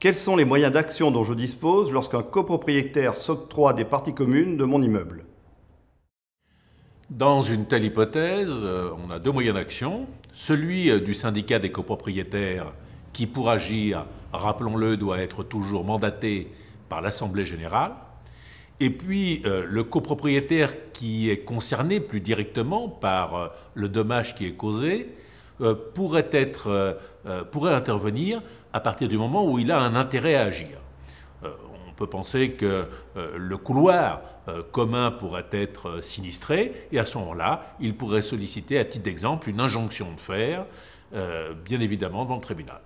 Quels sont les moyens d'action dont je dispose lorsqu'un copropriétaire s'octroie des parties communes de mon immeuble Dans une telle hypothèse, euh, on a deux moyens d'action. Celui euh, du syndicat des copropriétaires qui, pour agir, rappelons-le, doit être toujours mandaté par l'Assemblée générale. Et puis euh, le copropriétaire qui est concerné plus directement par le dommage qui est causé, euh, pourrait, être, euh, euh, pourrait intervenir à partir du moment où il a un intérêt à agir. on peut penser que le couloir commun pourrait être sinistré, et à ce moment-là, il pourrait solliciter, à titre d'exemple, une injonction de fer, bien évidemment, devant le tribunal.